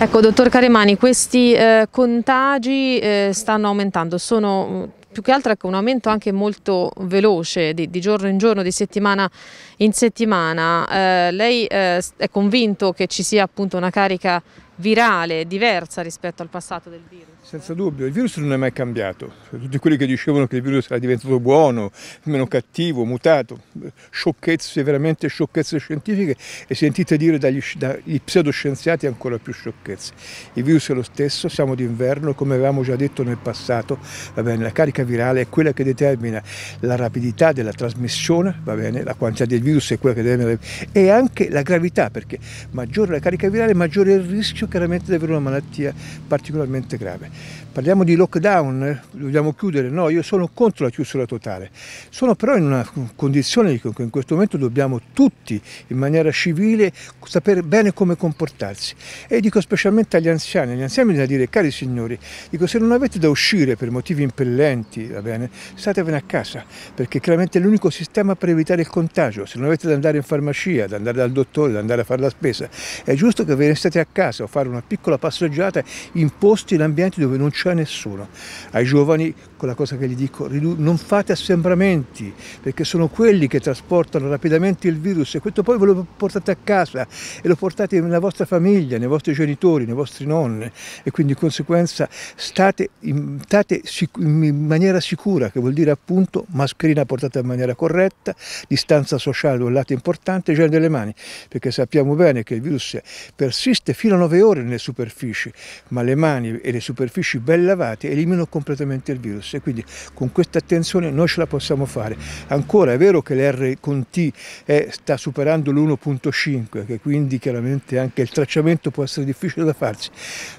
Ecco, dottor Caremani, questi eh, contagi eh, stanno aumentando, sono mm, più che altro ecco, un aumento anche molto veloce di, di, giorno in giorno, di settimana in settimana. Eh, lei eh, è convinto che ci sia appunto una carica virale diversa rispetto al passato del virus? Senza dubbio, il virus non è mai cambiato. Tutti quelli che dicevano che il virus era diventato buono, meno cattivo, mutato, sciocchezze, veramente sciocchezze scientifiche e sentite dire dagli, dagli pseudoscienziati ancora più sciocchezze. Il virus è lo stesso, siamo d'inverno, come avevamo già detto nel passato, va bene, la carica virale è quella che determina la rapidità della trasmissione, va bene, la quantità del virus è quella che determina e anche la gravità, perché maggiore la carica virale, maggiore il rischio chiaramente di avere una malattia particolarmente grave. Parliamo di lockdown, dobbiamo chiudere, no, io sono contro la chiusura totale, sono però in una condizione che in questo momento dobbiamo tutti in maniera civile sapere bene come comportarsi e dico specialmente agli anziani, agli anziani bisogna dire cari signori, dico se non avete da uscire per motivi impellenti, va bene, statevene a casa perché chiaramente è l'unico sistema per evitare il contagio, se non avete da andare in farmacia, da andare dal dottore, da andare a fare la spesa, è giusto che ve ne state a casa o fare una piccola passeggiata in posti in ambienti dove non c'è nessuno. Ai giovani, quella cosa che gli dico, non fate assembramenti, perché sono quelli che trasportano rapidamente il virus e questo poi ve lo portate a casa e lo portate nella vostra famiglia, nei vostri genitori, nei vostri nonni e quindi in conseguenza state in, state in maniera sicura, che vuol dire appunto mascherina portata in maniera corretta, distanza sociale un lato importante, igiene delle mani, perché sappiamo bene che il virus persiste fino a 9 ore odore nelle superfici, ma le mani e le superfici ben lavate eliminano completamente il virus e quindi con questa attenzione noi ce la possiamo fare. Ancora è vero che l'R con T è, sta superando l'1.5, che quindi chiaramente anche il tracciamento può essere difficile da farsi,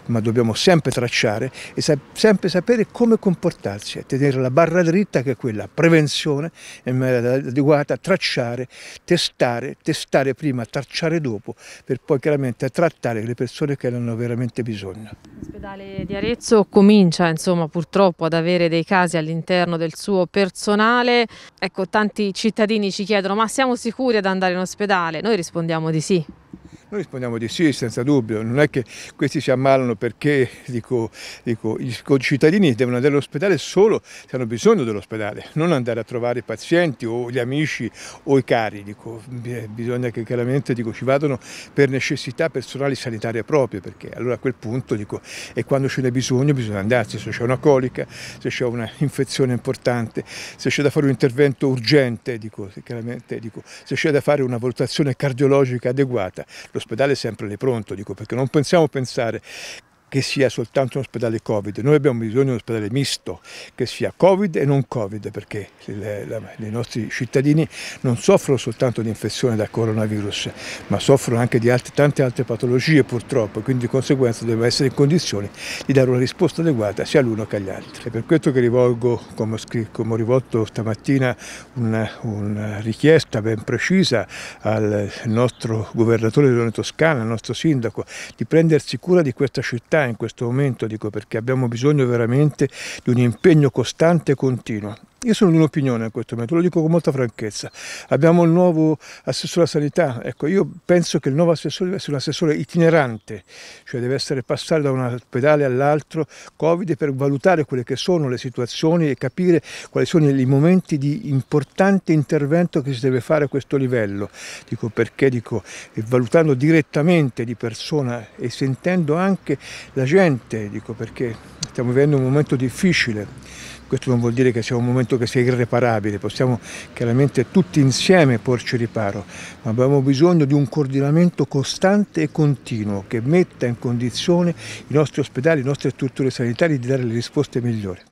ma dobbiamo sempre tracciare e sa sempre sapere come comportarsi e tenere la barra dritta che è quella, prevenzione in maniera adeguata, tracciare, testare, testare prima, tracciare dopo, per poi chiaramente trattare le persone persone che ne hanno veramente bisogno. L'ospedale di Arezzo comincia insomma, purtroppo ad avere dei casi all'interno del suo personale. Ecco, tanti cittadini ci chiedono ma siamo sicuri ad andare in ospedale? Noi rispondiamo di sì. Noi rispondiamo di sì, senza dubbio, non è che questi si ammalano perché, dico, dico i cittadini devono andare all'ospedale solo se hanno bisogno dell'ospedale, non andare a trovare i pazienti o gli amici o i cari, dico, bisogna che chiaramente dico, ci vadano per necessità personali sanitarie proprie, perché allora a quel punto dico, e quando ce n'è bisogno bisogna andarsi, se c'è una colica, se c'è un'infezione importante, se c'è da fare un intervento urgente, dico, se, dico, se c'è da fare una valutazione cardiologica adeguata, lo l'ospedale è sempre lì pronto, dico, perché non possiamo pensare che sia soltanto un ospedale Covid, noi abbiamo bisogno di un ospedale misto, che sia Covid e non Covid, perché le, la, i nostri cittadini non soffrono soltanto di infezione da coronavirus, ma soffrono anche di altre, tante altre patologie purtroppo, quindi di conseguenza devono essere in condizione di dare una risposta adeguata sia all'uno che agli altri. È per questo che rivolgo, come ho, scritto, come ho rivolto stamattina, una, una richiesta ben precisa al nostro governatore della Toscana, al nostro sindaco, di prendersi cura di questa città in questo momento, dico perché abbiamo bisogno veramente di un impegno costante e continuo io sono di un'opinione a questo momento, lo dico con molta franchezza. Abbiamo il nuovo assessore alla sanità, ecco, io penso che il nuovo assessore deve essere un assessore itinerante, cioè deve essere passare da un ospedale all'altro Covid per valutare quelle che sono le situazioni e capire quali sono i momenti di importante intervento che si deve fare a questo livello. Dico perché, dico, valutando direttamente di persona e sentendo anche la gente, dico perché stiamo vivendo un momento difficile questo non vuol dire che sia un momento che sia irreparabile, possiamo chiaramente tutti insieme porci riparo, ma abbiamo bisogno di un coordinamento costante e continuo che metta in condizione i nostri ospedali, le nostre strutture sanitarie di dare le risposte migliori.